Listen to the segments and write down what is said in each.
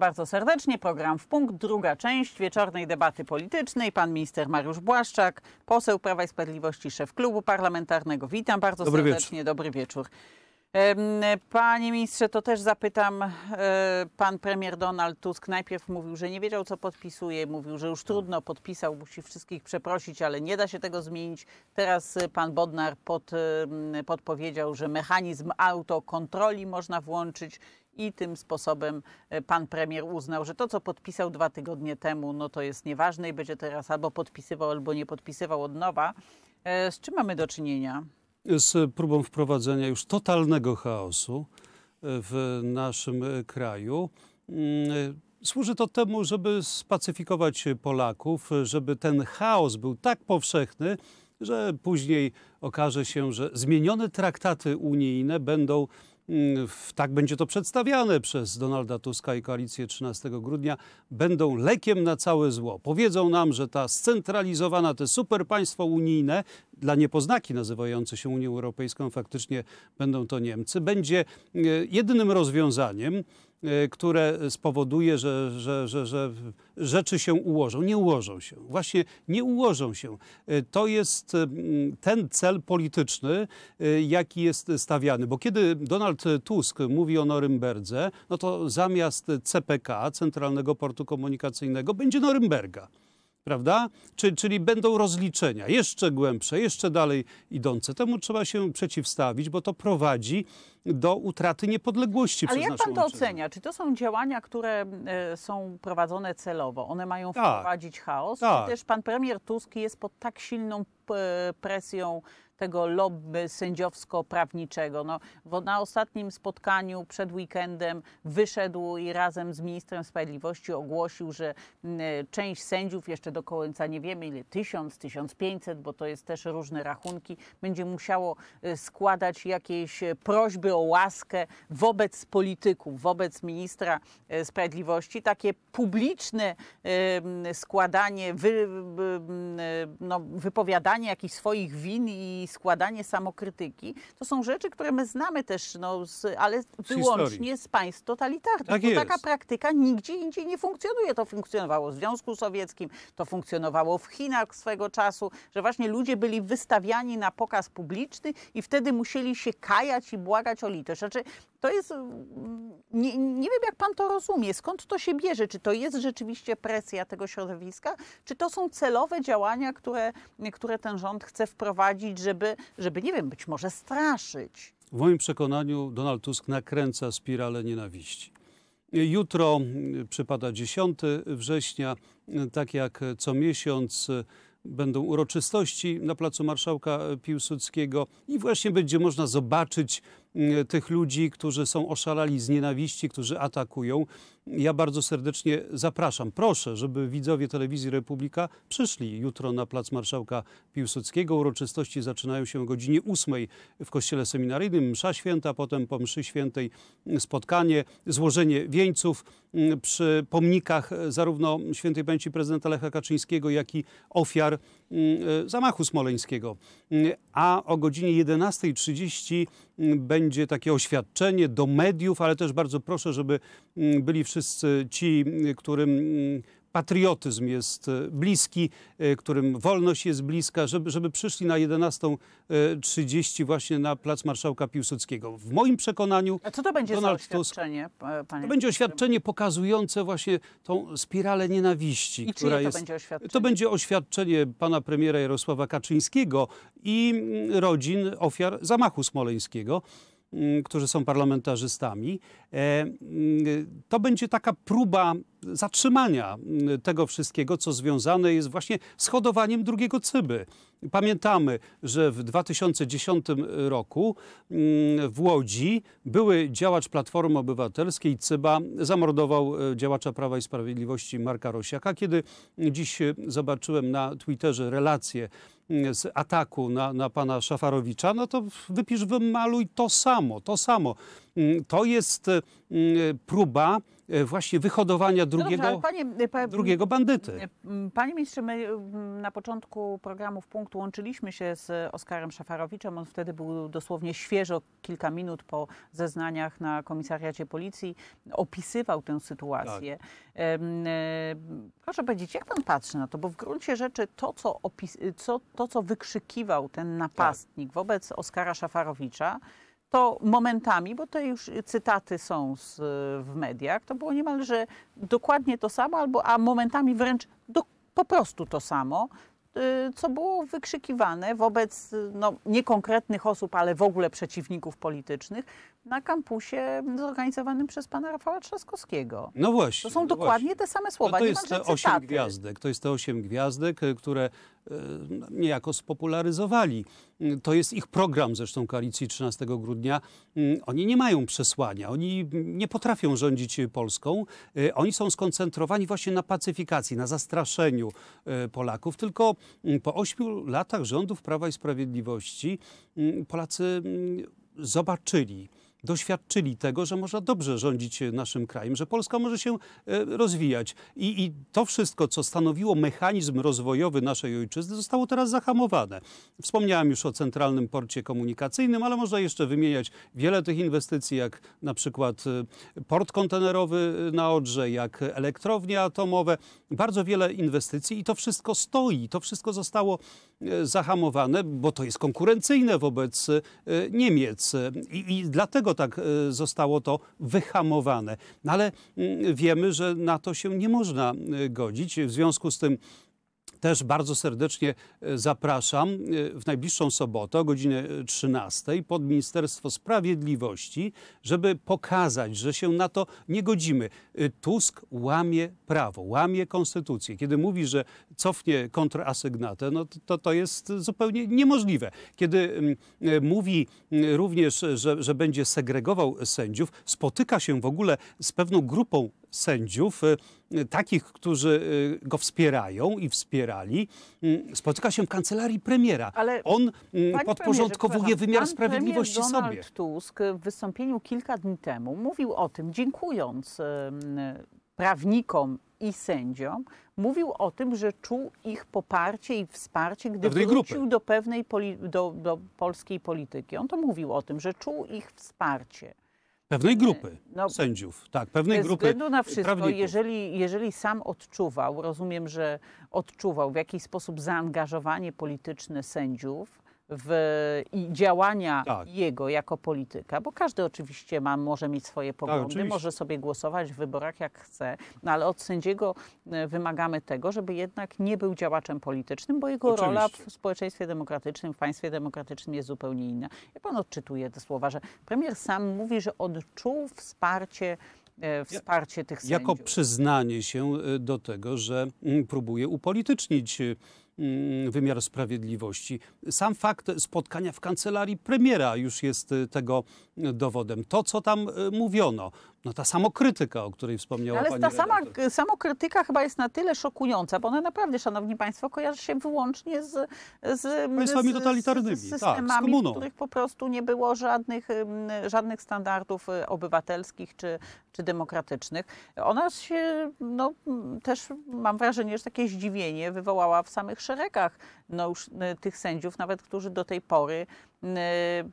bardzo serdecznie. Program w punkt, druga część wieczornej debaty politycznej. Pan minister Mariusz Błaszczak, poseł Prawa i Sprawiedliwości, szef klubu parlamentarnego. Witam bardzo Dobry serdecznie. Wieczór. Dobry wieczór. Panie ministrze, to też zapytam. E, pan premier Donald Tusk najpierw mówił, że nie wiedział, co podpisuje. Mówił, że już trudno podpisał, musi wszystkich przeprosić, ale nie da się tego zmienić. Teraz e, pan Bodnar pod, podpowiedział, że mechanizm autokontroli można włączyć i tym sposobem e, pan premier uznał, że to, co podpisał dwa tygodnie temu, no to jest nieważne i będzie teraz albo podpisywał, albo nie podpisywał od nowa. E, z czym mamy do czynienia? Z próbą wprowadzenia już totalnego chaosu e, w naszym kraju. Mm, służy to temu, żeby spacyfikować Polaków, żeby ten chaos był tak powszechny, że później okaże się, że zmienione traktaty unijne będą Mm, tak będzie to przedstawiane przez Donalda Tuska i koalicję 13 grudnia, będą lekiem na całe zło. Powiedzą nam, że ta scentralizowana, te państwo unijne, dla niepoznaki nazywające się Unią Europejską, faktycznie będą to Niemcy, będzie e, jedynym rozwiązaniem. Y, które spowoduje, że, że, że, że rzeczy się ułożą. Nie ułożą się. Właśnie nie ułożą się. Y, to jest y, ten cel polityczny, jaki jest stawiany. Bo kiedy Donald Tusk mówi o Norymberdze, no to zamiast CPK, Centralnego Portu Komunikacyjnego, będzie Norymberga prawda? Czyli, czyli będą rozliczenia jeszcze głębsze, jeszcze dalej idące. Temu trzeba się przeciwstawić, bo to prowadzi do utraty niepodległości Ale przez jak pan to ocenia? Czy to są działania, które y, są prowadzone celowo? One mają tak, wprowadzić chaos? Tak. Czy też pan premier Tusk jest pod tak silną presją tego lobby sędziowsko-prawniczego. No, na ostatnim spotkaniu przed weekendem wyszedł i razem z ministrem sprawiedliwości ogłosił, że mm, część sędziów, jeszcze do końca nie wiemy ile, 1000, 1500, bo to jest też różne rachunki, będzie musiało y, składać jakieś y, prośby o łaskę wobec polityków, wobec ministra y, sprawiedliwości. Takie publiczne składanie, wy, no, wypowiadanie jakichś swoich win i składanie samokrytyki, to są rzeczy, które my znamy też, no, z, ale z wyłącznie historii. z państw totalitarnych. Tak jest. Taka praktyka nigdzie indziej nie funkcjonuje. To funkcjonowało w Związku Sowieckim, to funkcjonowało w Chinach swego czasu, że właśnie ludzie byli wystawiani na pokaz publiczny i wtedy musieli się kajać i błagać o litość. Znaczy, to jest, nie, nie wiem jak pan to rozumie, skąd to się bierze, czy to jest rzeczywiście presja tego środowiska, czy to są celowe działania, które, które ten rząd chce wprowadzić, żeby żeby, żeby, nie wiem, być może straszyć. W moim przekonaniu Donald Tusk nakręca spiralę nienawiści. Jutro przypada 10 września, tak jak co miesiąc e, będą uroczystości na Placu Marszałka Piłsudskiego i właśnie będzie można zobaczyć tych ludzi, którzy są oszalali z nienawiści, którzy atakują ja bardzo serdecznie zapraszam. Proszę, żeby widzowie Telewizji Republika przyszli jutro na Plac Marszałka Piłsudskiego. Uroczystości zaczynają się o godzinie 8 w Kościele Seminaryjnym. Msza święta, potem po mszy świętej spotkanie, złożenie wieńców mm, przy pomnikach zarówno świętej pamięci prezydenta Lecha Kaczyńskiego, jak i ofiar mm, e, zamachu smoleńskiego. Mm, a o godzinie 11.30 będzie takie oświadczenie do mediów, ale też bardzo proszę, żeby byli wszyscy wszyscy ci, którym mm, patriotyzm jest e, bliski, e, którym wolność jest bliska, żeby, żeby przyszli na 11.30 e, właśnie na Plac Marszałka Piłsudskiego. W moim przekonaniu... A co to będzie Donald za oświadczenie, Panie To będzie oświadczenie pokazujące właśnie tą spiralę nienawiści, I która to jest... Będzie oświadczenie? To będzie oświadczenie pana premiera Jarosława Kaczyńskiego i mm, rodzin ofiar zamachu smoleńskiego. Mm, którzy są parlamentarzystami. E, mm, to będzie taka próba zatrzymania mm, tego wszystkiego, co związane jest właśnie z hodowaniem drugiego cyby. Pamiętamy, że w 2010 roku w Łodzi były działacz Platformy Obywatelskiej Cyba zamordował e, działacza Prawa i Sprawiedliwości Marka Rosiaka. Kiedy dziś e, zobaczyłem na Twitterze relację Mm, z ataku na, na pana Szafarowicza, no to wypisz, wymaluj to samo, to samo. Mm, to jest mm, próba E, właśnie wyhodowania no drugiego, dobrze, panie, e, pa, drugiego bandyty. Panie ministrze, my na początku programu w punkt łączyliśmy się z Oskarem Szafarowiczem. On wtedy był dosłownie świeżo, kilka minut po zeznaniach na komisariacie policji. Opisywał tę sytuację. Tak. E, proszę powiedzieć, jak pan patrzy na to? Bo w gruncie rzeczy to, co, opis, co, to, co wykrzykiwał ten tak. napastnik tak. wobec Oskara Szafarowicza, to momentami, bo to już cytaty są z, y, w mediach, to było niemalże dokładnie to samo, albo a momentami wręcz do, po prostu to samo, y, co było wykrzykiwane wobec y, no, niekonkretnych osób, ale w ogóle przeciwników politycznych na kampusie zorganizowanym przez pana Rafała Trzaskowskiego. No właśnie. To są no dokładnie te same no słowa. No to jest te osiem gwiazdek. To jest te osiem gwiazdek, które E, niejako spopularyzowali. To jest ich program zresztą koalicji 13 grudnia. Mm, oni nie mają przesłania, oni nie potrafią rządzić Polską. E, oni są skoncentrowani właśnie na pacyfikacji, na zastraszeniu e, Polaków. Tylko mm, po ośmiu latach rządów Prawa i Sprawiedliwości mm, Polacy zobaczyli, doświadczyli tego, że można dobrze rządzić e, naszym krajem, że Polska może się e, rozwijać. I, I, to wszystko, co stanowiło mechanizm rozwojowy naszej ojczyzny, zostało teraz zahamowane. Wspomniałem już o centralnym porcie komunikacyjnym, ale można jeszcze wymieniać wiele tych inwestycji, jak na przykład e, port kontenerowy na Odrze, jak elektrownie atomowe. Bardzo wiele inwestycji i to wszystko stoi, to wszystko zostało zahamowane, bo to jest konkurencyjne wobec Niemiec. i, i dlatego dlaczego tak e, zostało to wyhamowane. No ale mm, wiemy, że na to się nie można e, godzić. W związku z tym też bardzo serdecznie e, zapraszam e, w najbliższą sobotę o godzinie 13 e, pod Ministerstwo Sprawiedliwości, żeby pokazać, że się na to nie godzimy. Tusk łamie prawo, łamie konstytucję. Kiedy mówi, że cofnie kontrasygnatę, no to, to jest zupełnie niemożliwe. Kiedy mm, mówi mm, również, że, że będzie segregował sędziów, spotyka się w ogóle z pewną grupą sędziów, y, y, takich, którzy y, go wspierają i wspierali, spotyka się w kancelarii premiera. Ale On podporządkowuje wymiar sprawiedliwości Donald sobie. Tusk w wystąpieniu kilka dni temu mówił o tym, dziękując prawnikom i sędziom, mówił o tym, że czuł ich poparcie i wsparcie, gdy pewnej wrócił do pewnej poli do, do polskiej polityki. On to mówił o tym, że czuł ich wsparcie. Pewnej grupy no, sędziów, tak, pewnej bez grupy. Bez względu na wszystko, jeżeli, jeżeli sam odczuwał, rozumiem, że odczuwał w jakiś sposób zaangażowanie polityczne sędziów, w i działania tak. jego jako polityka, bo każdy oczywiście ma, może mieć swoje tak, poglądy, tak, może sobie głosować w wyborach jak chce, no ale od sędziego e, wymagamy tego, żeby jednak nie był działaczem politycznym, bo jego oczywiście. rola w społeczeństwie demokratycznym, w państwie demokratycznym jest zupełnie inna. Ja pan odczytuje te słowa, że premier sam mówi, że odczuł wsparcie e, wsparcie ja, tych sędziów. Jako przyznanie się e, do tego, że mm, próbuje upolitycznić Mm, wymiar sprawiedliwości. Sam fakt spotkania w kancelarii premiera już jest y, tego y, dowodem. To, co tam y, mówiono, no ta samokrytyka, o której wspomniała Ale pani ta sama, samokrytyka chyba jest na tyle szokująca, bo ona naprawdę, szanowni państwo, kojarzy się wyłącznie z, z państwami z, z systemami, tak, z komuną. w których po prostu nie było żadnych, żadnych standardów y, obywatelskich czy, czy demokratycznych. Ona się, no też mam wrażenie, że takie zdziwienie wywołała w samych szeregach no, już y, tych sędziów, nawet którzy do tej pory Yy,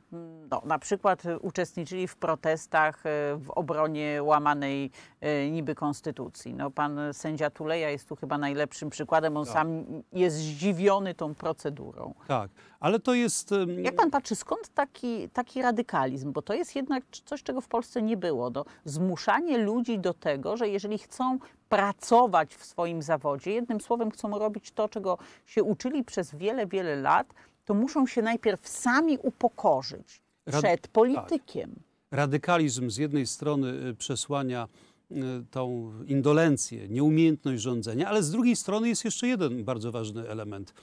no, na przykład uczestniczyli w protestach yy, w obronie łamanej yy, niby konstytucji. No, pan sędzia Tuleja jest tu chyba najlepszym przykładem. On tak. sam jest zdziwiony tą procedurą. Tak, ale to jest... Jak pan patrzy, skąd taki, taki radykalizm? Bo to jest jednak coś, czego w Polsce nie było. No, zmuszanie ludzi do tego, że jeżeli chcą pracować w swoim zawodzie, jednym słowem chcą robić to, czego się uczyli przez wiele, wiele lat, to muszą się najpierw sami upokorzyć przed tak. politykiem. Tak. Radykalizm z jednej strony y, przesłania y, tą indolencję, nieumiejętność rządzenia, ale z drugiej strony jest jeszcze jeden bardzo ważny element.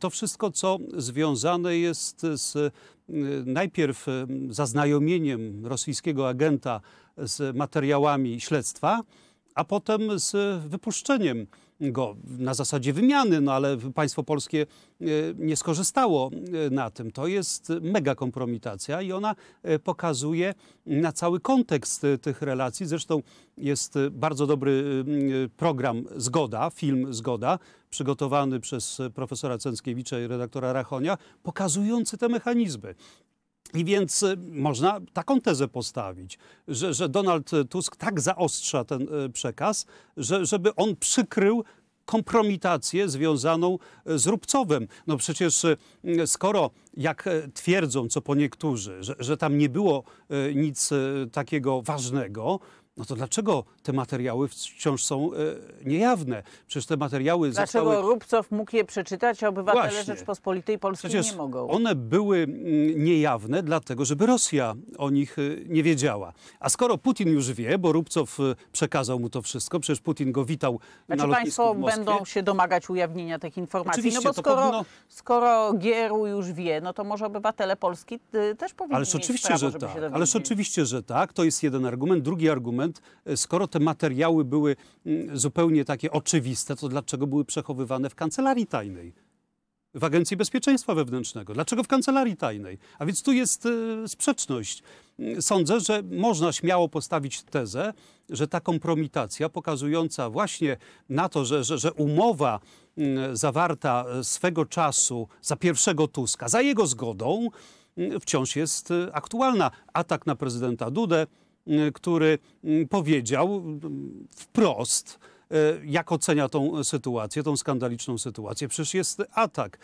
To wszystko, co związane jest z y, najpierw zaznajomieniem rosyjskiego agenta z materiałami śledztwa, a potem z wypuszczeniem go na zasadzie wymiany, no ale państwo polskie e, nie skorzystało e, na tym. To jest mega kompromitacja i ona e, pokazuje na cały kontekst tych relacji. Zresztą jest bardzo dobry program Zgoda, film Zgoda, przygotowany przez profesora Cęckiewicza i redaktora Rachonia, pokazujący te mechanizmy. I więc y, można taką tezę postawić, że, że Donald Tusk tak zaostrza ten y, przekaz, że, żeby on przykrył kompromitację związaną y, z Rubcowem. No przecież skoro, jak twierdzą, co po niektórzy, że, że tam nie było nic takiego ważnego, no to dlaczego te materiały wciąż są e, niejawne? Przecież te materiały dlaczego zostały... Dlaczego Rubcow mógł je przeczytać, a obywatele Właśnie. Rzeczpospolitej Polskiej Przecież nie mogą? one były mm, niejawne dlatego, żeby Rosja o nich e, nie wiedziała. A skoro Putin już wie, bo Rubcow e, przekazał mu to wszystko, przecież Putin go witał znaczy na lotnisku państwo w Państwo będą się domagać ujawnienia tych informacji? Oczywiście, no bo skoro, powinno... skoro Gieru już wie, no to może obywatele Polski y, też powinni Ależ mieć oczywiście, prawo, że tak. Ależ oczywiście, że tak. To jest jeden argument. Drugi argument moment, e, skoro te materiały były mm, zupełnie takie oczywiste, to dlaczego były przechowywane w kancelarii tajnej? w Agencji Bezpieczeństwa Wewnętrznego. Dlaczego w kancelarii tajnej? A więc tu jest y, sprzeczność. Mm, sądzę, że można śmiało postawić tezę, że ta kompromitacja pokazująca właśnie na to, że, że, że umowa y, zawarta e, swego czasu za pierwszego Tuska, za jego zgodą, y, wciąż jest aktualna. Atak na prezydenta Dudę, Y, który y, powiedział y, wprost, jak ocenia tą sytuację, tą skandaliczną sytuację. Przecież jest atak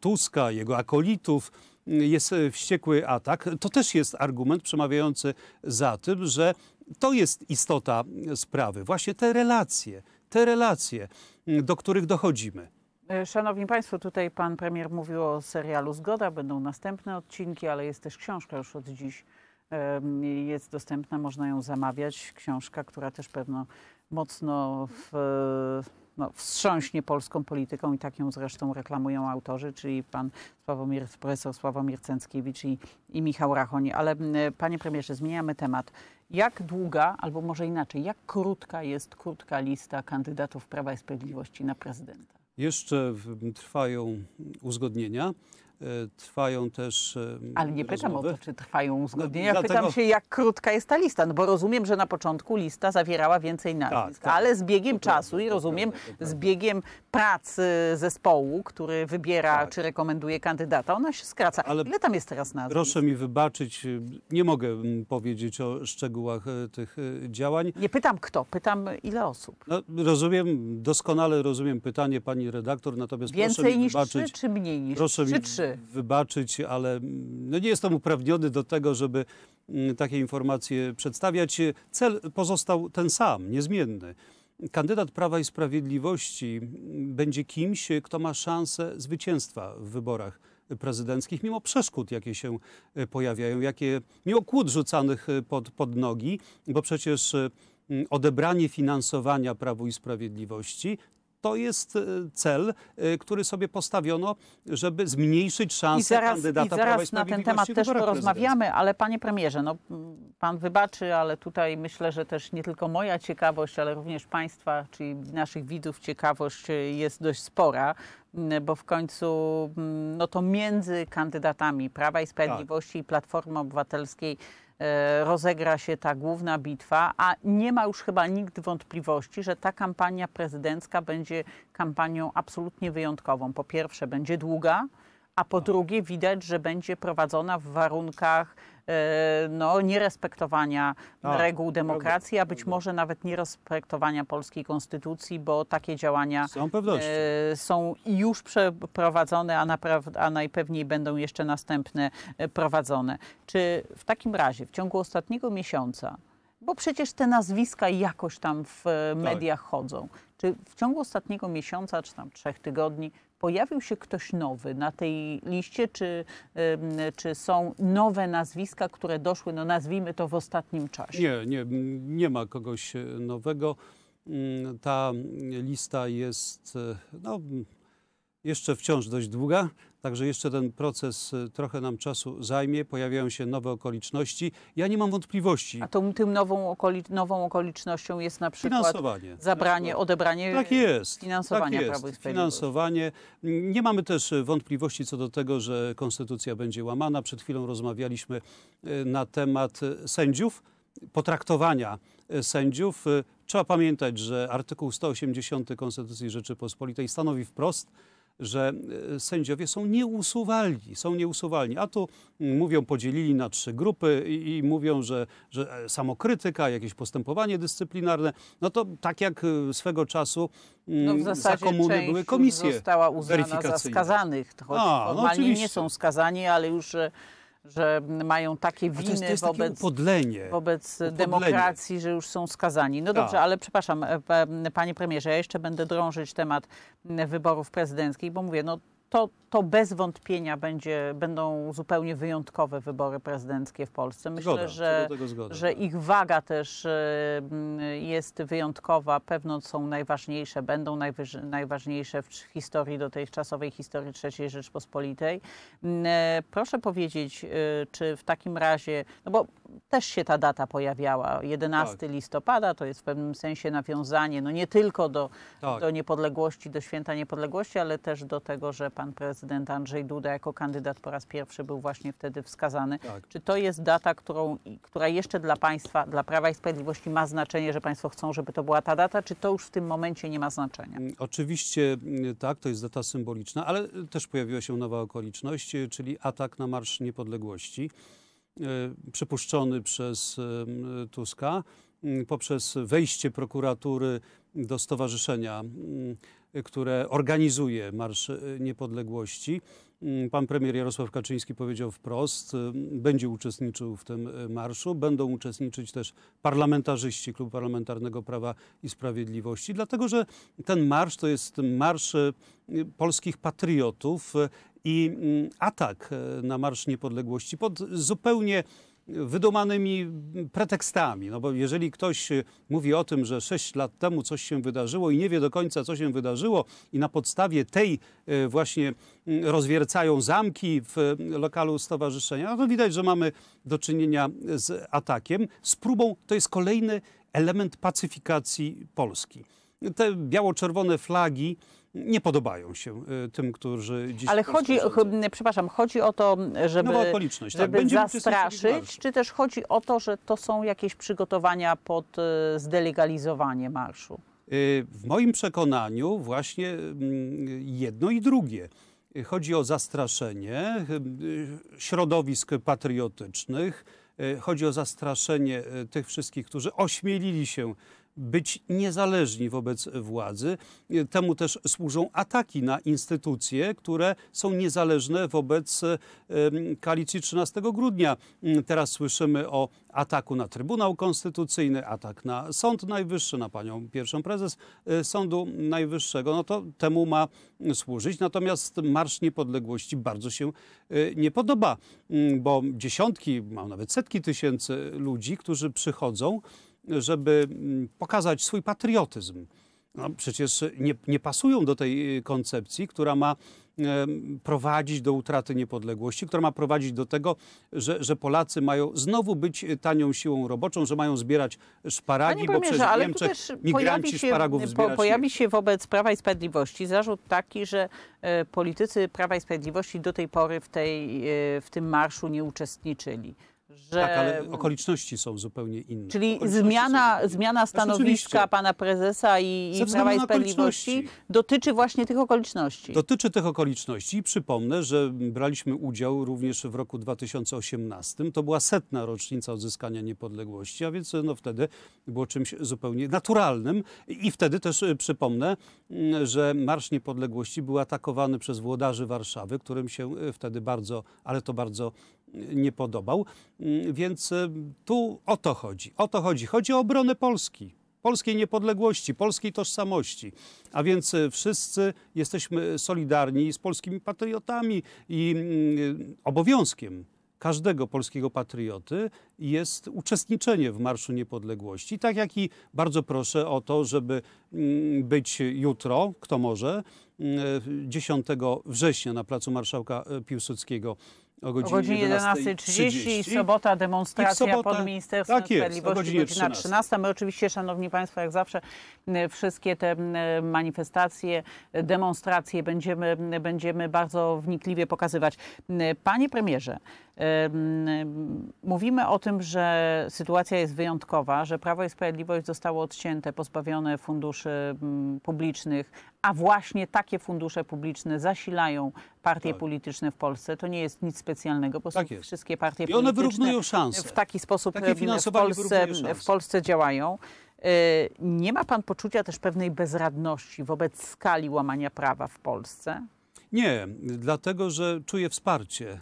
Tuska, jego akolitów, jest wściekły atak. To też jest argument przemawiający za tym, że to jest istota sprawy. Właśnie te relacje, te relacje, do których dochodzimy. Szanowni Państwo, tutaj pan premier mówił o serialu Zgoda, będą następne odcinki, ale jest też książka już od dziś jest dostępna, można ją zamawiać. Książka, która też pewno mocno w, no, wstrząśnie polską polityką i tak ją zresztą reklamują autorzy, czyli pan Sławomir, profesor Sławomir Cęckiewicz i, i Michał Rachoni. Ale panie premierze, zmieniamy temat. Jak długa, albo może inaczej, jak krótka jest krótka lista kandydatów Prawa i Sprawiedliwości na prezydenta? Jeszcze trwają uzgodnienia, E, trwają też. E, ale nie pytam o to, czy trwają uzgodnienia. No, dlatego... Pytam się, jak krótka jest ta lista, no bo rozumiem, że na początku lista zawierała więcej nazwisk, tak, tak. ale z biegiem to czasu prawda, i rozumiem to prawda, to z biegiem pracy zespołu, który wybiera tak. czy rekomenduje kandydata, ona się skraca. Ale Ile tam jest teraz nazwisk? Proszę mi wybaczyć, e, nie mogę mm, powiedzieć o szczegółach tych działań. Nie pytam kto, pytam ile osób. No, rozumiem, doskonale rozumiem pytanie pani redaktor, natomiast Więcej proszę mi wybaczyć. Więcej niż trzy, czy mniej niż trzy wybaczyć, ale mm, no nie jestem uprawniony do tego, żeby mm, takie informacje przedstawiać. Cel pozostał ten sam, niezmienny. Kandydat Prawa i Sprawiedliwości mm, będzie kimś, kto ma szansę zwycięstwa w wyborach prezydenckich, mimo przeszkód, jakie się e, pojawiają, jakie, mimo kłód rzucanych e, pod, pod nogi, bo przecież odebranie finansowania Prawu i Sprawiedliwości to jest e, cel, e, który sobie postawiono, żeby zmniejszyć szanse I zaraz, kandydata i zaraz na ten temat też porozmawiamy, ale panie premierze, no, pan wybaczy, ale tutaj myślę, że też nie tylko moja ciekawość, ale również państwa, czyli naszych widzów ciekawość e, jest dość spora, bo w końcu no to między kandydatami Prawa i tak. Sprawiedliwości tak. i Platformy Obywatelskiej E, rozegra się ta główna bitwa, a nie ma już chyba nikt wątpliwości, że ta kampania prezydencka będzie kampanią absolutnie wyjątkową. Po pierwsze, będzie długa, a po drugie widać, że będzie prowadzona w warunkach e, no, nierespektowania a, reguł demokracji, a być może nawet nierespektowania polskiej konstytucji, bo takie działania są, e, są już przeprowadzone, a, a najpewniej będą jeszcze następne e, prowadzone. Czy w takim razie w ciągu ostatniego miesiąca, bo przecież te nazwiska jakoś tam w e, tak. mediach tak. chodzą, czy w ciągu ostatniego miesiąca, czy tam trzech tygodni, pojawił się ktoś nowy na tej liście? Czy, czy są nowe nazwiska, które doszły, no nazwijmy to w ostatnim czasie? Nie, nie, nie ma kogoś e, nowego. Mm, ta lista jest e, no, jeszcze wciąż dość długa, Także jeszcze ten proces y, trochę nam czasu zajmie, pojawiają się nowe okoliczności. Ja nie mam wątpliwości. A tą tym nową, okoli nową okolicznością jest na przykład finansowanie. zabranie, tak. odebranie tak jest, finansowania tak jest. Finansowanie. Nie mamy też y, wątpliwości co do tego, że konstytucja będzie łamana. Przed chwilą rozmawialiśmy y, na temat sędziów, potraktowania sędziów. Trzeba pamiętać, że artykuł 180 Konstytucji Rzeczypospolitej stanowi wprost, że e, sędziowie są nieusuwalni, są nieusuwalni. A tu mm, mówią, podzielili na trzy grupy i, i mówią, że, że e, samokrytyka, jakieś postępowanie dyscyplinarne, no to tak jak e, swego czasu mm, no w za komuny były komisje została uznana za skazanych, choć A, no formalnie nie są skazani, ale już że mają takie winy to jest, to jest wobec, wobec demokracji, że już są skazani. No tak. dobrze, ale przepraszam, e, e, panie premierze, ja jeszcze będę drążyć temat wyborów prezydenckich, bo mówię, no to, to bez wątpienia będzie, będą zupełnie wyjątkowe wybory prezydenckie w Polsce. Myślę, zgoda, że, zgoda, że tak. ich waga też y, mm, jest wyjątkowa. Pewno są najważniejsze, będą najważniejsze w historii dotychczasowej historii III Rzeczpospolitej. Mm, e, proszę powiedzieć, y, czy w takim razie, no bo też się ta data pojawiała, 11 tak. listopada, to jest w pewnym sensie nawiązanie, no nie tylko do, tak. do niepodległości, do święta niepodległości, ale też do tego, że pan prezydent Andrzej Duda jako kandydat po raz pierwszy był właśnie wtedy wskazany. Tak. Czy to jest data, którą, która jeszcze dla państwa, dla Prawa i Sprawiedliwości ma znaczenie, że państwo chcą, żeby to była ta data, czy to już w tym momencie nie ma znaczenia? Mm, oczywiście mm, tak, to jest data symboliczna, ale e, też pojawiła się nowa okoliczność, e, czyli atak na Marsz Niepodległości e, przypuszczony przez Tuska poprzez wejście prokuratury do stowarzyszenia które organizuje Marsz y, Niepodległości. Mm, pan premier Jarosław Kaczyński powiedział wprost, y, będzie uczestniczył w tym y, marszu. Będą uczestniczyć też parlamentarzyści Klubu Parlamentarnego Prawa i Sprawiedliwości, dlatego że ten marsz to jest marsz polskich patriotów i mm, atak na Marsz Niepodległości pod zupełnie wydumanymi pretekstami. No bo jeżeli ktoś y, mówi o tym, że sześć lat temu coś się wydarzyło i nie wie do końca, co się wydarzyło, i na podstawie tej y, właśnie y, rozwiercają zamki w lokalu stowarzyszenia, no to widać, że mamy do czynienia z atakiem, z próbą, to jest kolejny element pacyfikacji Polski. Te biało-czerwone flagi, nie podobają się y, tym, którzy dziś... Ale chodzi, rządzą. przepraszam, chodzi o to, żeby, No okoliczność, tak? żeby tak. zastraszyć, czy też chodzi o to, że to są jakieś przygotowania pod y, zdelegalizowanie marszu? Y, w moim przekonaniu właśnie mm, jedno i drugie. Chodzi o zastraszenie środowisk patriotycznych, chodzi o zastraszenie tych wszystkich, którzy ośmielili się być niezależni wobec władzy. Temu też służą ataki na instytucje, które są niezależne wobec e, koalicji 13 grudnia. Mm, teraz słyszymy o ataku na Trybunał Konstytucyjny, atak na Sąd Najwyższy, na panią pierwszą prezes e, Sądu Najwyższego. No to temu ma służyć. Natomiast Marsz Niepodległości bardzo się e, nie podoba, mm, bo dziesiątki, mam nawet setki tysięcy ludzi, którzy przychodzą, żeby mm, pokazać swój patriotyzm. No, przecież nie, nie pasują do tej y, koncepcji, która ma prowadzić do utraty niepodległości, która ma prowadzić do tego, że, że Polacy mają znowu być y, tanią siłą roboczą, że mają zbierać szparagi, bo przez ale Niemczech migranci się, szparagów zbierać po, Pojawi się wobec Prawa i Sprawiedliwości zarzut taki, że e, politycy Prawa i Sprawiedliwości do tej pory w, tej, e, w tym marszu nie uczestniczyli że... Tak, ale okoliczności są zupełnie inne. Czyli zmiana, zmiana stanowiska pana prezesa i, i Prawa i Sprawiedliwości dotyczy właśnie tych okoliczności. Dotyczy tych okoliczności i przypomnę, że braliśmy udział również w roku 2018. To była setna rocznica odzyskania niepodległości, a więc no wtedy było czymś zupełnie naturalnym. I wtedy też y, przypomnę, mm, że Marsz Niepodległości był atakowany przez włodarzy Warszawy, którym się y, wtedy bardzo, ale to bardzo nie podobał. Mm, więc e, tu o to chodzi. O to chodzi. Chodzi o obronę Polski polskiej niepodległości, polskiej tożsamości. A więc e, wszyscy jesteśmy solidarni z polskimi patriotami i mm, e, obowiązkiem każdego polskiego patrioty jest uczestniczenie w Marszu Niepodległości. Tak jak i bardzo proszę o to, żeby mm, być jutro, kto może, 10 września na Placu Marszałka Piłsudskiego o godzinie, godzinie 11.30 i sobota demonstracja pod Ministerstwem tak jest, Sprawiedliwości, godzinie godzina 13. 13. My oczywiście, Szanowni Państwo, jak zawsze wszystkie te manifestacje, demonstracje będziemy, będziemy bardzo wnikliwie pokazywać. Panie premierze, Mówimy o tym, że sytuacja jest wyjątkowa, że Prawo i Sprawiedliwość zostało odcięte, pozbawione funduszy mm, publicznych, a właśnie takie fundusze publiczne zasilają partie tak. polityczne w Polsce. To nie jest nic specjalnego, po tak wszystkie partie I one wyrównują szanse. w taki sposób e, w Polsce, w Polsce działają. E, nie ma pan poczucia też pewnej bezradności wobec skali łamania prawa w Polsce? Nie, dlatego że czuję wsparcie.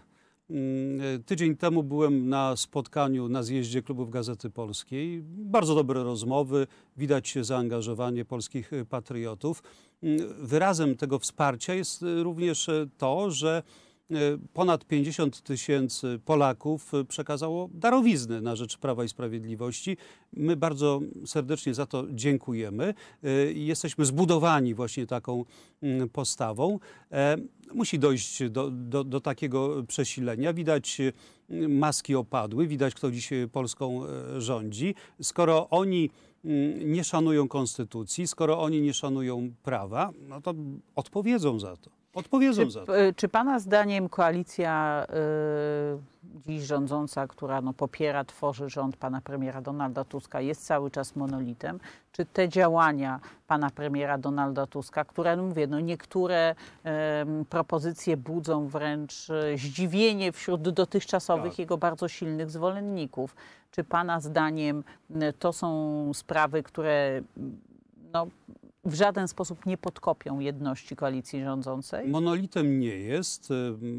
Mm, e, tydzień temu byłem na spotkaniu na zjeździe klubów Gazety Polskiej. Bardzo dobre rozmowy, widać zaangażowanie polskich e, patriotów. Mm, wyrazem tego wsparcia jest e, również to, że E, ponad 50 tysięcy Polaków e, przekazało darowizny na rzecz Prawa i Sprawiedliwości. My bardzo serdecznie za to dziękujemy. E, jesteśmy zbudowani właśnie taką mm, postawą. Musi dojść do, do, do takiego przesilenia. Widać maski opadły, widać kto dziś Polską rządzi. Skoro oni mm, nie szanują konstytucji, skoro oni nie szanują prawa, no to odpowiedzą za to. Odpowiedzą czy, za to. Y, czy Pana zdaniem koalicja yy, dziś rządząca, która no, popiera, tworzy rząd Pana premiera Donalda Tuska, jest cały czas monolitem? Czy te działania Pana premiera Donalda Tuska, które, no mówię, no, niektóre yy, propozycje budzą wręcz y, zdziwienie wśród dotychczasowych tak. jego bardzo silnych zwolenników, czy Pana zdaniem y, to są sprawy, które no, w żaden sposób nie podkopią jedności koalicji rządzącej? Monolitem nie jest. E,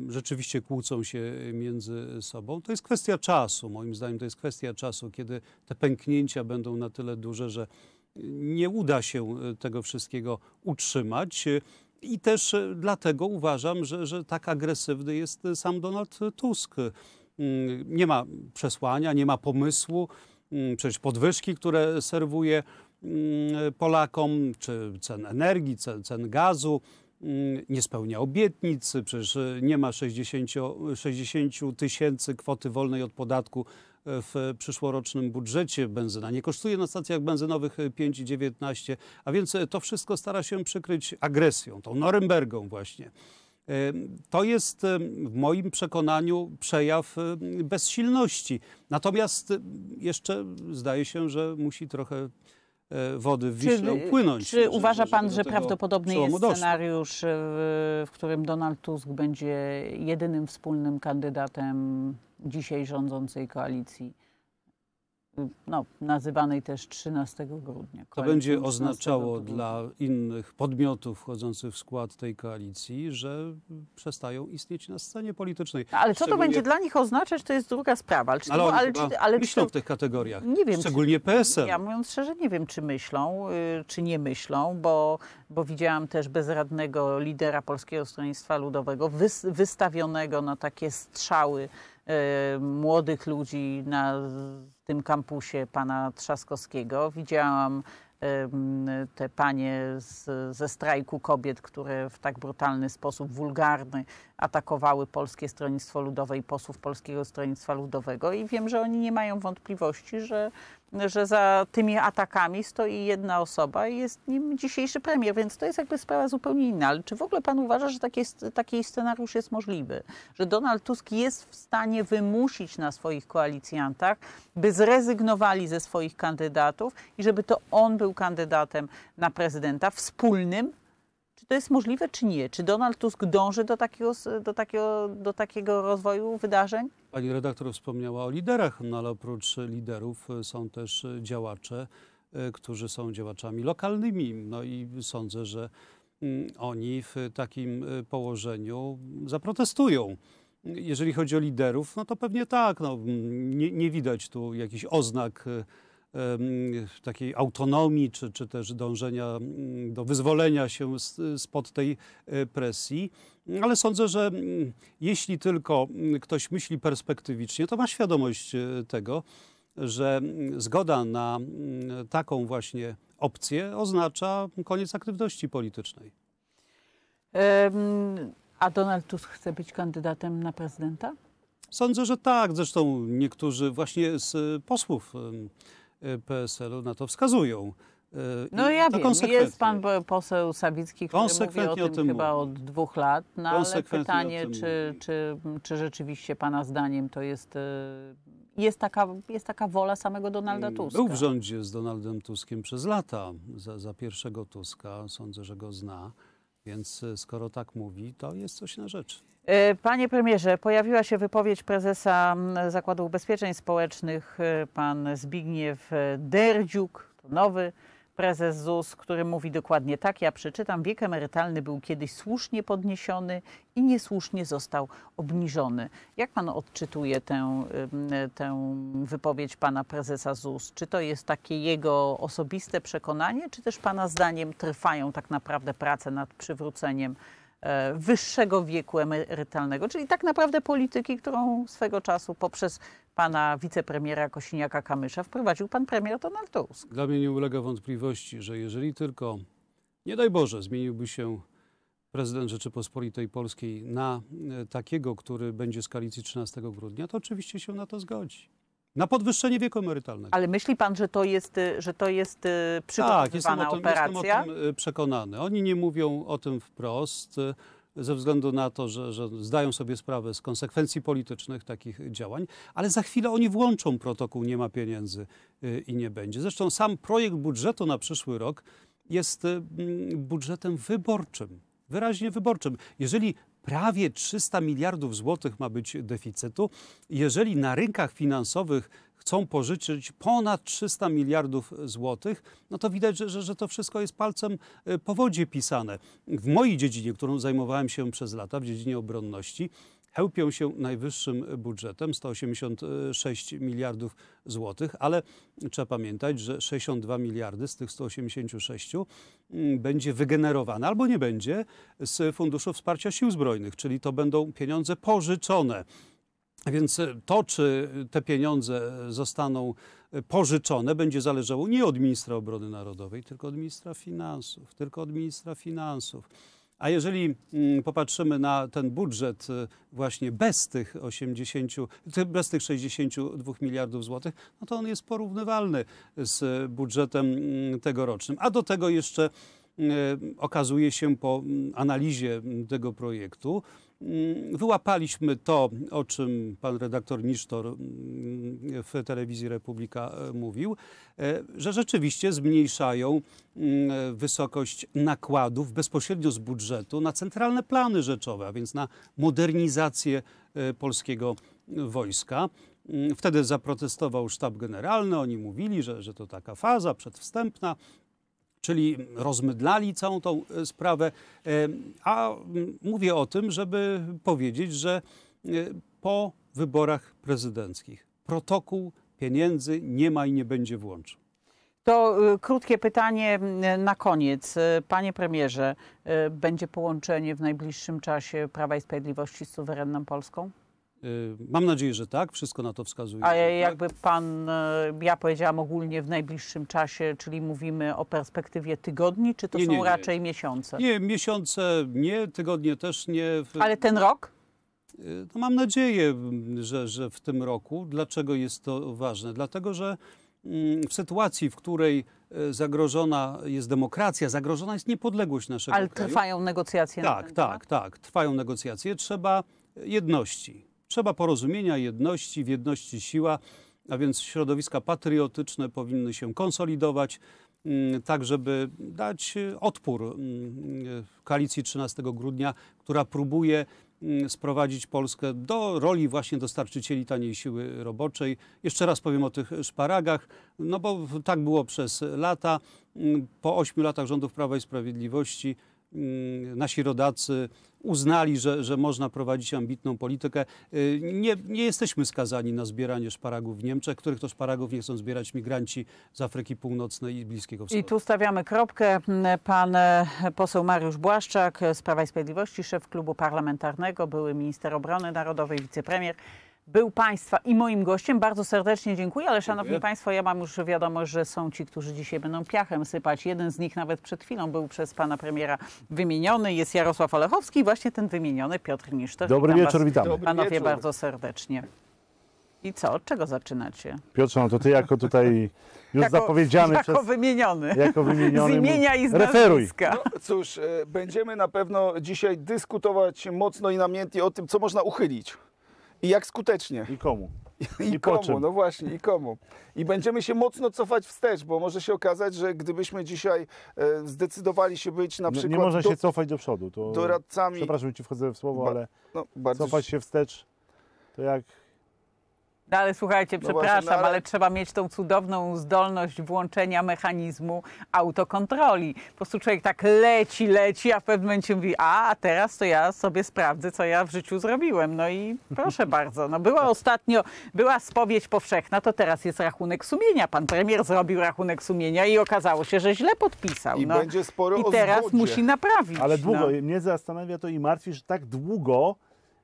rzeczywiście kłócą się między sobą. To jest kwestia czasu, moim zdaniem to jest kwestia czasu, kiedy te pęknięcia będą na tyle duże, że nie uda się e, tego wszystkiego utrzymać. E, I też dlatego uważam, że, że tak agresywny jest sam Donald Tusk. Nie ma przesłania, nie ma pomysłu mm, przecież podwyżki, które serwuje Mm, Polakom, czy cen energii, cen, cen gazu, mm, nie spełnia obietnic, przecież e, nie ma 60, 60 tysięcy kwoty wolnej od podatku e, w przyszłorocznym budżecie. Benzyna nie kosztuje na stacjach benzynowych 5,19, e, a więc to wszystko stara się przykryć agresją, tą Norymbergą właśnie. To jest w moim przekonaniu przejaw bezsilności. Natomiast jeszcze zdaje się, że musi trochę E, wody w Wiśle czy, Czy uważa pan, że prawdopodobny jest scenariusz, e, w którym Donald Tusk będzie jedynym wspólnym kandydatem dzisiaj rządzącej koalicji? no, nazywanej też 13 grudnia. To będzie oznaczało grudnia. dla innych podmiotów wchodzących w skład tej koalicji, że przestają istnieć na scenie politycznej. No, ale Szczególnie... co to będzie dla nich oznaczać, to jest druga sprawa. Ale, czy ale, to, ale, czy, ale myślą czy w tych kategoriach, nie wiem, szczególnie czy, PSL. Ja mówiąc szczerze, nie wiem, czy myślą, yy, czy nie myślą, bo, bo widziałam też bezradnego lidera Polskiego Stronnictwa Ludowego, wys, wystawionego na takie strzały Y, młodych ludzi na tym kampusie pana Trzaskowskiego. Widziałam y, te panie z, ze strajku kobiet, które w tak brutalny sposób, wulgarny atakowały Polskie Stronnictwo Ludowe i posłów Polskiego Stronnictwa Ludowego. I wiem, że oni nie mają wątpliwości, że że za tymi atakami stoi jedna osoba i jest nim dzisiejszy premier, więc to jest jakby sprawa zupełnie inna. Ale czy w ogóle pan uważa, że taki, taki scenariusz jest możliwy? Że Donald Tusk jest w stanie wymusić na swoich koalicjantach, by zrezygnowali ze swoich kandydatów i żeby to on był kandydatem na prezydenta wspólnym czy to jest możliwe, czy nie? Czy Donald Tusk dąży do takiego, do takiego, do takiego rozwoju wydarzeń? Pani redaktor wspomniała o liderach, no ale oprócz liderów e, są też e, działacze, e, którzy są działaczami lokalnymi. No i sądzę, że mm, oni w takim położeniu zaprotestują. Jeżeli chodzi o liderów, no to pewnie tak. No, nie, nie widać tu jakichś oznak takiej autonomii, czy, czy też dążenia mm, do wyzwolenia się spod tej e, presji. Ale sądzę, że mm, jeśli tylko mm, ktoś myśli perspektywicznie, to ma świadomość e, tego, że zgoda na taką właśnie opcję oznacza koniec aktywności politycznej. A Donald Tusk chce być kandydatem na prezydenta? Sądzę, że tak. Zresztą niektórzy właśnie z e, posłów PSL-u na to wskazują. E, no ja wiem, jest pan poseł Sawicki, który mówi o tym, o tym chyba od dwóch lat, no ale pytanie, czy, czy, czy rzeczywiście pana zdaniem to jest, e, jest, taka, jest taka wola samego Donalda mm, Tuska? Był w rządzie z Donaldem Tuskiem przez lata, za, za pierwszego Tuska, sądzę, że go zna. Więc e, skoro tak mówi, to jest coś na rzecz. E, panie premierze, pojawiła się wypowiedź prezesa Zakładu Ubezpieczeń Społecznych, e, pan Zbigniew Derdziuk, to nowy prezes ZUS, który mówi dokładnie tak, ja przeczytam, wiek emerytalny był kiedyś słusznie podniesiony i niesłusznie został obniżony. Jak pan odczytuje tę, tę wypowiedź pana prezesa ZUS? Czy to jest takie jego osobiste przekonanie, czy też pana zdaniem trwają tak naprawdę prace nad przywróceniem e, wyższego wieku emerytalnego, czyli tak naprawdę polityki, którą swego czasu poprzez pana wicepremiera Kosiniaka-Kamysza wprowadził pan premier Donald Tusk. Dla mnie nie ulega wątpliwości, że jeżeli tylko, nie daj Boże, zmieniłby się prezydent Rzeczypospolitej Polskiej na e, takiego, który będzie z koalicji 13 grudnia, to oczywiście się na to zgodzi. Na podwyższenie wieku emerytalnego. Ale myśli pan, że to jest, e, że to jest e, przygotowana tak, jestem tym, operacja? jestem o tym przekonany. Oni nie mówią o tym wprost ze względu na to, że, że zdają sobie sprawę z konsekwencji politycznych takich działań, ale za chwilę oni włączą protokół nie ma pieniędzy y, i nie będzie. Zresztą sam projekt budżetu na przyszły rok jest y, mm, budżetem wyborczym, wyraźnie wyborczym. Jeżeli prawie 300 miliardów złotych ma być deficytu, jeżeli na rynkach finansowych chcą pożyczyć ponad 300 miliardów złotych, no to widać, że, że to wszystko jest palcem y, po wodzie pisane. W mojej dziedzinie, którą zajmowałem się przez lata, w dziedzinie obronności, chełpią się najwyższym budżetem 186 miliardów złotych, ale trzeba pamiętać, że 62 miliardy z tych 186 mm, będzie wygenerowane albo nie będzie z Funduszu Wsparcia Sił Zbrojnych, czyli to będą pieniądze pożyczone. Więc e, to, czy te pieniądze e, zostaną e, pożyczone, będzie zależało nie od ministra obrony narodowej, tylko od ministra finansów, tylko od ministra finansów. A jeżeli mm, popatrzymy na ten budżet właśnie bez tych 80, bez tych 62 miliardów złotych, no to on jest porównywalny z budżetem mm, tegorocznym. A do tego jeszcze okazuje się po mm, analizie tego projektu, Mm, wyłapaliśmy to, o czym pan redaktor Nisztor mm, w telewizji Republika e, mówił, e, że rzeczywiście zmniejszają mm, e, wysokość nakładów bezpośrednio z budżetu na centralne plany rzeczowe, a więc na modernizację polskiego wojska. Wtedy zaprotestował sztab generalny, oni mówili, że, że to taka faza przedwstępna, czyli rozmydlali całą tą e, sprawę. E, a mówię o tym, żeby powiedzieć, że e, po wyborach prezydenckich protokół pieniędzy nie ma i nie będzie włączony. To krótkie pytanie na koniec. Panie premierze, będzie połączenie w najbliższym czasie Prawa i Sprawiedliwości z suwerenną Polską? Y, mam nadzieję, że tak, wszystko na to wskazuje. A tak. jakby pan, y, ja powiedziałam ogólnie w najbliższym czasie, czyli mówimy o perspektywie tygodni, czy to nie, są nie, raczej nie. miesiące? Nie, miesiące nie, tygodnie też nie. Ale ten rok? No mam nadzieję, że, że w tym roku. Dlaczego jest to ważne? Dlatego, że mm, w sytuacji, w której zagrożona jest demokracja, zagrożona jest niepodległość naszego Ale kraju. Ale trwają negocjacje. Tak, tak, tak, tak. Trwają negocjacje. Trzeba jedności. Trzeba porozumienia, jedności, w jedności siła, a więc środowiska patriotyczne powinny się konsolidować, mm, tak żeby dać y, odpór mm, y, koalicji 13 grudnia, która próbuje mm, sprowadzić Polskę do roli właśnie dostarczycieli taniej siły roboczej. Jeszcze raz powiem o tych szparagach, no bo tak było przez lata. Po ośmiu latach rządów Prawa i Sprawiedliwości Mm, nasi rodacy uznali, że, że można prowadzić ambitną politykę. Y, nie, nie jesteśmy skazani na zbieranie szparagów w Niemczech, których to szparagów nie chcą zbierać migranci z Afryki Północnej i Bliskiego Wschodu. I tu stawiamy kropkę. Pan e, poseł Mariusz Błaszczak z Prawa i Sprawiedliwości, szef klubu parlamentarnego, były minister obrony narodowej, wicepremier był Państwa i moim gościem. Bardzo serdecznie dziękuję, ale szanowni dziękuję. Państwo, ja mam już wiadomość, że są ci, którzy dzisiaj będą piachem sypać. Jeden z nich nawet przed chwilą był przez pana premiera wymieniony. Jest Jarosław Olechowski i właśnie ten wymieniony Piotr Niszter. Dobry Witam wieczór, was, witamy. Dobry panowie wieczór. bardzo serdecznie. I co, od czego zaczynacie? Piotrze, no to ty jako tutaj już jako, zapowiedziany jako przez... Wymieniony. Jako wymieniony. Z imienia i z referuj. No cóż, e, będziemy na pewno dzisiaj dyskutować mocno i namiętnie o tym, co można uchylić. I jak skutecznie. I komu. I, I komu, czym? no właśnie, i komu. I będziemy się mocno cofać wstecz, bo może się okazać, że gdybyśmy dzisiaj e, zdecydowali się być na przykład... Nie, nie można do, się cofać do przodu. To, doradcami... Przepraszam, że Ci wchodzę w słowo, ba, ale no, cofać się wstecz to jak no ale słuchajcie, no przepraszam, właśnie, no ale... ale... trzeba mieć tą cudowną zdolność włączenia mechanizmu autokontroli. Po prostu człowiek tak leci, leci, a w pewnym momencie mówi, a, a teraz to ja sobie sprawdzę, co ja w życiu zrobiłem. No i proszę bardzo, no była ostatnio, była spowiedź powszechna, to teraz jest rachunek sumienia. Pan premier zrobił rachunek sumienia i okazało się, że źle podpisał. I no. będzie sporo I teraz musi naprawić. Ale długo, no. mnie zastanawia to i martwi, że tak długo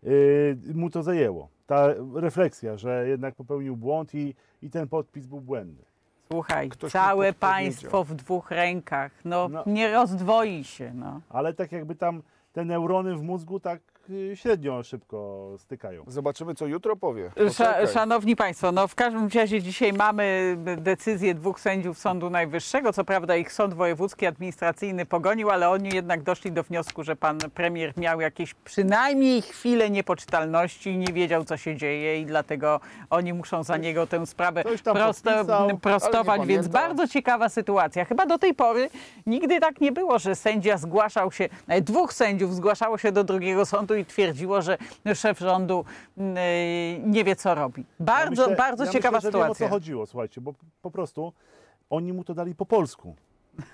Yy, mu to zajęło. Ta refleksja, że jednak popełnił błąd i, i ten podpis był błędny. Słuchaj, Ktoś całe państwo w dwóch rękach, no, no, nie rozdwoi się. No. Ale tak jakby tam te neurony w mózgu tak Y, średnio szybko stykają. Zobaczymy, co jutro powie. Sza, szanowni Państwo, no w każdym razie dzisiaj mamy decyzję dwóch sędziów Sądu Najwyższego. Co prawda ich sąd wojewódzki administracyjny pogonił, ale oni jednak doszli do wniosku, że pan premier miał jakieś przynajmniej chwilę niepoczytalności, nie wiedział, co się dzieje i dlatego oni muszą za niego tę sprawę prosto, podpisał, prostować. Więc bardzo ciekawa sytuacja. Chyba do tej pory nigdy tak nie było, że sędzia zgłaszał się, e, dwóch sędziów zgłaszało się do drugiego sądu i twierdziło, że szef rządu mm, e, nie wie, co robi. Bardzo, ja myślę, bardzo ja ciekawa myślę, że sytuacja. Wiem, o co chodziło, słuchajcie, bo po prostu oni mu to dali po polsku.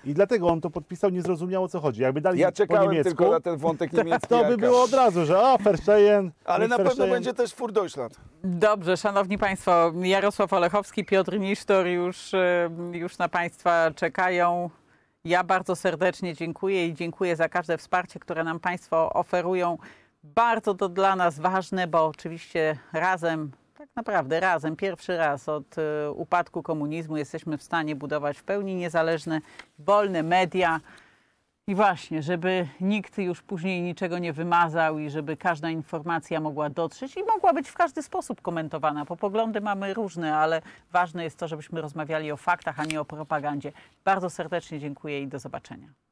I dlatego on to podpisał, nie zrozumiało co chodzi. Jakby dali ja czekałem po niemiecku, tylko na ten wątek niemiecki. To by było od razu, że o, Verstehen. Ale na pewno będzie też Fur Deutschland. Dobrze, szanowni państwo, Jarosław Olechowski, Piotr Nisztor już, e, już na państwa czekają. Ja bardzo serdecznie dziękuję i dziękuję za każde wsparcie, które nam państwo oferują. Bardzo to dla nas ważne, bo oczywiście razem, tak naprawdę razem, pierwszy raz od e, upadku komunizmu jesteśmy w stanie budować w pełni niezależne, wolne media. I właśnie, żeby nikt już później niczego nie wymazał i żeby każda informacja mogła dotrzeć i mogła być w każdy sposób komentowana, bo poglądy mamy różne, ale ważne jest to, żebyśmy rozmawiali o faktach, a nie o propagandzie. Bardzo serdecznie dziękuję i do zobaczenia.